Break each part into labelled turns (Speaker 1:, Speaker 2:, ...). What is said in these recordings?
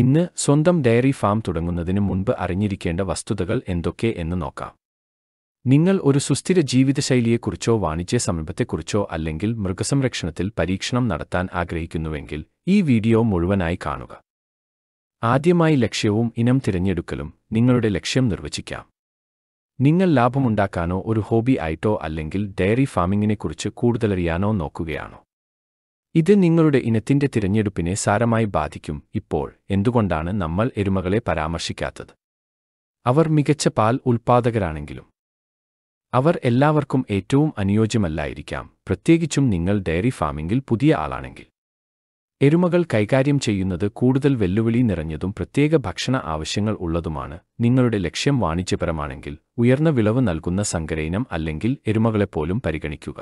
Speaker 1: ഇന്ന് സ്വന്തം dairy farm തുടങ്ങുന്നതിന് മുൻപ് അറിഞ്ഞിരിക്കേണ്ട വസ്തുതകൾ എന്തൊക്കെ എന്ന് നോക്കാം നിങ്ങൾ ഒരു സുസ്ഥിര ജീവിതശൈലിയെക്കുറിച്ചോ വാണിജ്യ സമീപത്തെക്കുറിച്ചോ അല്ലെങ്കിൽ മൃഗസംരക്ഷണത്തിൽ പരീക്ഷണം നടത്താൻ ആഗ്രഹിക്കുന്നുവെങ്കിൽ ഈ വീഡിയോ മുഴുവനായി കാണുക ആദ്യമായി ലക്ഷ്യവും ഇനം തിരഞ്ഞെടുക്കലും നിങ്ങളുടെ ലക്ഷ്യം നിർവചിക്കാം നിങ്ങൾ ലാഭമുണ്ടാക്കാനോ ഒരു ഹോബി ആയിട്ടോ അല്ലെങ്കിൽ ഡയറി ഫാമിംഗിനെക്കുറിച്ച് കൂടുതലറിയാനോ നോക്കുകയാണോ ഇത് നിങ്ങളുടെ ഇനത്തിന്റെ തിരഞ്ഞെടുപ്പിനെ സാരമായി ബാധിക്കും ഇപ്പോൾ എന്തുകൊണ്ടാണ് നമ്മൾ എരുമകളെ പരാമർശിക്കാത്തത് അവർ മികച്ച പാൽ ഉൽപ്പാദകരാണെങ്കിലും അവർ എല്ലാവർക്കും ഏറ്റവും അനുയോജ്യമല്ലായിരിക്കാം പ്രത്യേകിച്ചും നിങ്ങൾ ഡയറി ഫാമിംഗിൽ പുതിയ ആളാണെങ്കിൽ എരുമകൾ കൈകാര്യം ചെയ്യുന്നത് കൂടുതൽ വെല്ലുവിളി നിറഞ്ഞതും പ്രത്യേക ഭക്ഷണ ആവശ്യങ്ങൾ ഉള്ളതുമാണ് നിങ്ങളുടെ ലക്ഷ്യം വാണിജ്യപരമാണെങ്കിൽ ഉയർന്ന വിളവ് നൽകുന്ന സങ്കരയിനം അല്ലെങ്കിൽ എരുമകളെപ്പോലും പരിഗണിക്കുക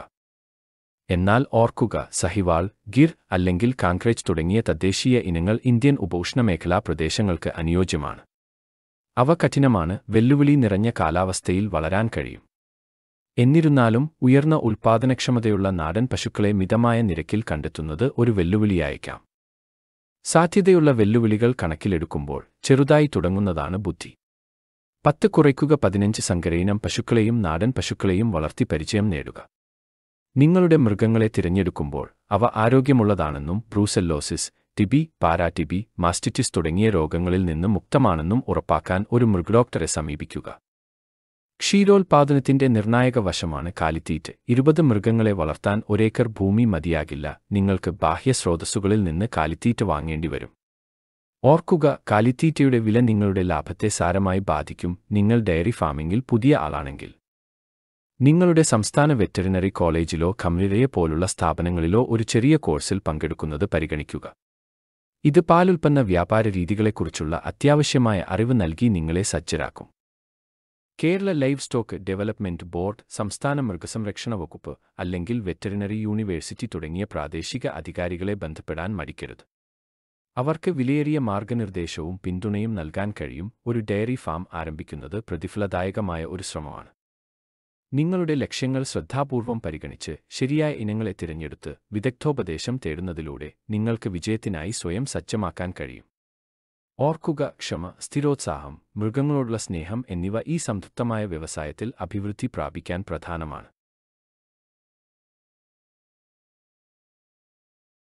Speaker 1: എന്നാൽ ഓർക്കുക സഹിവാൾ ഗിർ അല്ലെങ്കിൽ കാങ്ക്രേജ് തുടങ്ങിയ തദ്ദേശീയ ഇനങ്ങൾ ഇന്ത്യൻ ഉപോഷ്ണമേഖലാ പ്രദേശങ്ങൾക്ക് അനുയോജ്യമാണ് അവ കഠിനമാണ് വെല്ലുവിളി നിറഞ്ഞ കാലാവസ്ഥയിൽ വളരാൻ കഴിയും എന്നിരുന്നാലും ഉയർന്ന ഉൽപാദനക്ഷമതയുള്ള നാടൻ പശുക്കളെ മിതമായ നിരക്കിൽ കണ്ടെത്തുന്നത് ഒരു വെല്ലുവിളിയായേക്കാം സാധ്യതയുള്ള വെല്ലുവിളികൾ കണക്കിലെടുക്കുമ്പോൾ ചെറുതായി തുടങ്ങുന്നതാണ് ബുദ്ധി പത്ത് കുറയ്ക്കുക പതിനഞ്ച് സങ്കരയിനം പശുക്കളെയും നാടൻ പശുക്കളെയും വളർത്തി പരിചയം നേടുക നിങ്ങളുടെ മൃഗങ്ങളെ തിരഞ്ഞെടുക്കുമ്പോൾ അവ ആരോഗ്യമുള്ളതാണെന്നും ബ്രൂസെല്ലോസിസ് ടിബി പാരാടിബി മാസ്റ്റിറ്റിസ് തുടങ്ങിയ രോഗങ്ങളിൽ നിന്ന് മുക്തമാണെന്നും ഉറപ്പാക്കാൻ ഒരു മൃഗഡോക്ടറെ സമീപിക്കുക ക്ഷീരോത്പാദനത്തിന്റെ നിർണായക വശമാണ് കാലിത്തീറ്റ് ഇരുപത് മൃഗങ്ങളെ വളർത്താൻ ഒരേക്കർ ഭൂമി മതിയാകില്ല നിങ്ങൾക്ക് ബാഹ്യ സ്രോതസ്സുകളിൽ നിന്ന് കാലിത്തീറ്റ് വാങ്ങേണ്ടിവരും ഓർക്കുക കാലിത്തീറ്റയുടെ വില നിങ്ങളുടെ ലാഭത്തെ സാരമായി ബാധിക്കും നിങ്ങൾ ഡയറി ഫാമിംഗിൽ പുതിയ ആളാണെങ്കിൽ നിങ്ങളുടെ സംസ്ഥാന വെറ്ററിനറി കോളേജിലോ കമ്മിലയെ പോലുള്ള സ്ഥാപനങ്ങളിലോ ഒരു ചെറിയ കോഴ്സിൽ പങ്കെടുക്കുന്നത് പരിഗണിക്കുക ഇത് പാലുൽപ്പന്ന വ്യാപാര രീതികളെക്കുറിച്ചുള്ള അത്യാവശ്യമായ അറിവ് നൽകി നിങ്ങളെ സജ്ജരാക്കും Kerala livestock development board സംസ്ഥാന മൃഗസംരക്ഷണ വകുപ്പ് അല്ലെങ്കിൽ വെറ്ററിനറി യൂണിവേഴ്സിറ്റി തുടങ്ങിയ പ്രാദേശിക അധികാരികളെ ബന്ധപ്പെടാൻ മടിക്കരുത് അവർക്ക് വിലയേറിയ മാർഗനിർദ്ദേശവും പിന്തുണയും നൽകാൻ കഴിയും ഒരു ഡയറി ഫാം ആരംഭിക്കുന്നത് പ്രതിഫലദായകമായ ഒരു ശ്രമമാണ് നിങ്ങളുടെ ലക്ഷ്യങ്ങൾ ശ്രദ്ധാപൂർവം പരിഗണിച്ച് ശരിയായ ഇനങ്ങളെ തിരഞ്ഞെടുത്ത് വിദഗ്ധോപദേശം തേടുന്നതിലൂടെ നിങ്ങൾക്ക് വിജയത്തിനായി സ്വയം സജ്ജമാക്കാൻ കഴിയും ഓർക്കുക ക്ഷമ സ്ഥിരോത്സാഹം മൃഗങ്ങളോടുള്ള സ്നേഹം എന്നിവ ഈ സംതൃപ്തമായ വ്യവസായത്തിൽ അഭിവൃദ്ധി പ്രാപിക്കാൻ പ്രധാനമാണ്